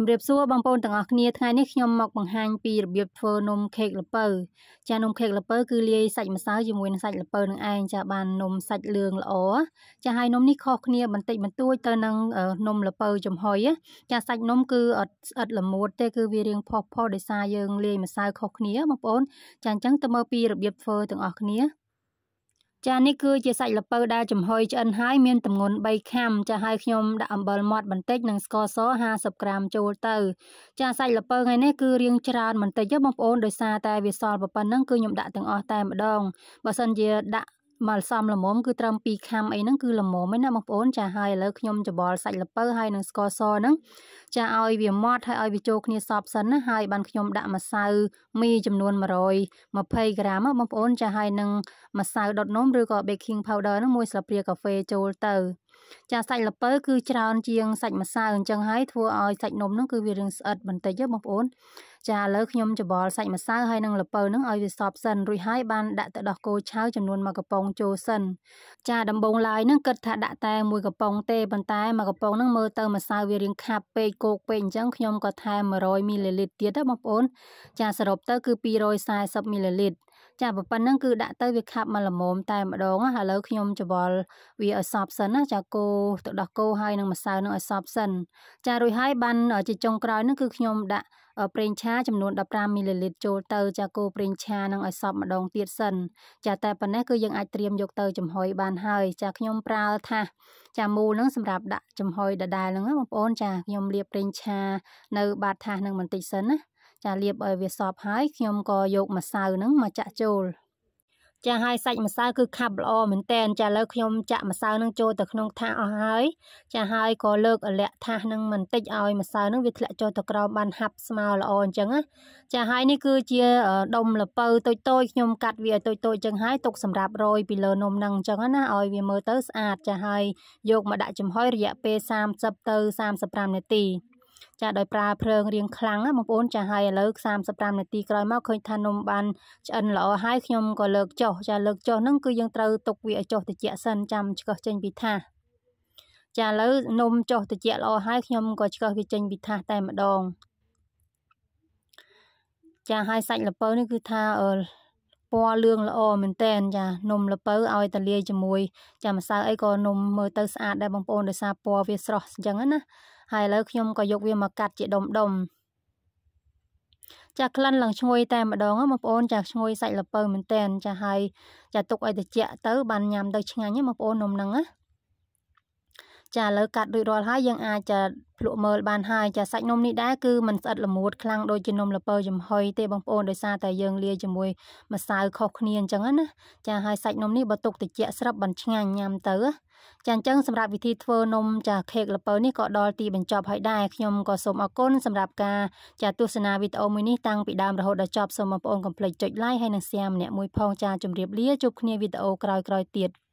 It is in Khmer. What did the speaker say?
ជំរាបសួរបងប្អូនទាំងអស់គ្នាថ្ងៃនេះខ្ញុំមកបង្ហាញពីរបៀបធ្វើនំខេកល្ពៅចានំខេកល្ពៅគឺលាយសាច់ម្សៅជាមួយនឹងសាច់ល្ពៅនឹងឯងចាបាននំសាច់លឿងល្អចាហើយនំនេះខុសគ្នាបន្តិចបន្តួចទៅនឹងនំល្ពៅចំហុយចាសាច់នំគឺអត់ស្អិតល្មួតទេគឺវារាងផុសផុសដោយសារយើងលាយម្សៅខុសគ្នាបងប្អូនចាអញ្ចឹងទៅមើលពីរបៀបធ្វើទាំងអស់គ្នាចានេះគឺជាសាច់ល្ពៅដែលចំហុយឆ្អិនហើយមានទម្ងន់3ខាំចាហើយខ្ញុំដាក់អំបិលមាត់បន្តិចនិងស្ករស50ក្រាមចូលទៅចាសាច់ល្ពៅថ្ងៃនេះគឺរាងច្រើនបន្តិចទេបងប្អូនដោយសារតែវាសល់ប៉ុណ្ណឹងគឺខ្ញុំដាក់ទាំងអស់តែម្ដងបើសិនជាដាក់មកសំល្មមគឺត្រឹម2ខាំអីហ្នឹងគឺល្មមឯណាបងប្អូនចាហើយឥឡូវខ្ញុំច្បល់សាច់ល្ពៅហើយនឹងស្ករសហ្នឹងចាឲ្យវាម៉ត់ហើយឲ្យវាចូលគ្នាសព្វសិនណាហើយបានខ្ញុំដាក់ម្សៅមីចំនួន120ក្រាមបងប្អូនចាហើយនឹងម្សៅដុតនំឬក៏ baking powder ហ្នឹងមួយស្លាបព្រាកាហ្វេចូលទៅ ចាសាច់ល្ពៅគឺច្រើនជាងសាច់ម្សៅអញ្ចឹងហើយធ្វើឲ្យសាច់នំហ្នឹងគឺវារឿងស្អិតបន្តិចហ៎បងប្អូនចាឥឡូវខ្ញុំច្បល់សាច់ម្សៅហើយនឹងល្ពៅនឹងឲ្យវាសប់សិនរួចហើយបាន ដាក់ទៅដោះគោឆៅចំនួន1កំប៉ុងចូលសិនចាដំបងឡើយនឹងគិតថាដាក់តែ1កំប៉ុងទេប៉ុន្តែ1កំប៉ុងនឹងមើលទៅម្សៅវារៀងខាប់ពេកគោកពេកអញ្ចឹងខ្ញុំក៏ថែម100មីលីលីត្រទៀតណាបងប្អូន ចាសរុបទៅគឺ240មីលីលីត្រចាប៉ុណ្ណឹងគឺដាក់ទៅវាខាប់មកល្មមតែម្ដងឥឡូវខ្ញុំច្របល់វាឲ្យសព្វសិនណាចាគោទឹកដោះគោហើយនឹងម្សៅនឹងឲ្យសព្វសិនចារួចហើយបានជាចុងក្រោយនឹងគឺខ្ញុំដាក់ប្រេងឆាចំនួន15មីលីលីត្រចូលទៅចាគោប្រេងឆានឹងឲ្យសព្វម្ដងទៀតសិនចាតែប៉ុណ្ណេះគឺយើងអាចត្រៀមយកទៅចំហុយបានហើយចាខ្ញុំប្រើថា ចាមូលនឹងសម្រាប់ដាក់ចំហុយដដែលហ្នឹងបងប្អូនចាខ្ញុំលាបប្រេងឆានៅបាតថាសនឹងបន្តិចសិនណាចាលាបឲ្យវាសប់ហើយខ្ញុំក៏យកម្សៅហ្នឹងមកចាក់ចូលចាហើយសាច់ម្សៅគឺខាប់ល្អមែនតែនចាឥឡូវខ្ញុំចាក់ម្សៅនឹងចូលទៅក្នុងថាសអស់ហើយចាហើយក៏លើកលាក់ថាសនឹងបន្តិចឲ្យម្សៅនឹងវាធ្លាក់ចូលទៅក្រោមបានហាប់ស្មើល្អអញ្ចឹងណាចាហើយនេះគឺជាដុំលពៅតូចតូចខ្ញុំកាត់វាឲ្យតូចតូចអញ្ចឹងហើយទុកសម្រាប់រោយពីលើនំនឹងអញ្ចឹងណាឲ្យវាមើលទៅស្អាតចាហើយយកមកដាក់ចំហុយរយៈពេល30ទៅ35នាទីចាដោយប្រើភ្លើងរៀងខ្លាំងណាបងប្អូនចាហើយឥឡូវ35នាទីក្រោយមកឃើញថានំបានឆ្អិនល្អហើយខ្ញុំក៏លើកចុះចាលើកចុះហ្នឹងគឺយើងត្រូវទុកវាឲ្យចុះត្រជាក់សិនចាំឆ្កឹះចេញពីថាសចាឥឡូវនំចុះត្រជាក់ល្អហើយខ្ញុំក៏ឆ្កឹះវាចេញពីថាសតែម្ដងចាហើយសាច់ល្ពៅនេះគឺថាពណ៌លឿងល្អមែនតែនចានំលពៅឲ្យតលាយជាមួយចាម្សៅអីក៏នំមើលទៅស្អាតដែរបងប្អូនដោយសារពណ៌វាស្រស់អញ្ចឹងណាហើយឥឡូវខ្ញុំក៏យកវាមកកាត់ជាដុំដុំចាក្លិនឡើងឈ្ងុយតែម្ដងបងប្អូនចាឈ្ងុយសាច់លពៅមែនតែនចាហើយចាទុកឲ្យត្រជាក់ទៅបានញ៉ាំទៅឆ្ងាញ់ណាបងប្អូននំហ្នឹងណាចាឥឡូវកាត់រួចរាល់ហើយយើងអាចចាភ្លក់មើលបានហើយចាសាច់នំនេះដែរគឺมันស្អិតល្មួតខ្លាំងដូចជានំល្ពៅចំហុយទេបងប្អូនដោយសារតែយើងលាយជាមួយម្សៅខុសគ្នាអញ្ចឹងណាចាហើយសាច់នំនេះបើទុកត្រជាក់ស្រឹបបានឆ្ងាញ់ញ៉ាំទៅណាចាអញ្ចឹងសម្រាប់វិធីធ្វើនំចាខេកល្ពៅនេះក៏ដល់ទីបញ្ចប់ហើយដែរខ្ញុំក៏សូមអរគុណសម្រាប់ការចាទស្សនាវីដេអូមួយនេះតាំងពីដើមរហូតដល់ចប់សូមបងប្អូនកុំភ្លេចចុច like ហើយនិង share ម្នាក់មួយផងចាជម្រាបលាជួបគ្នាវីដេអូក្រោយៗទៀត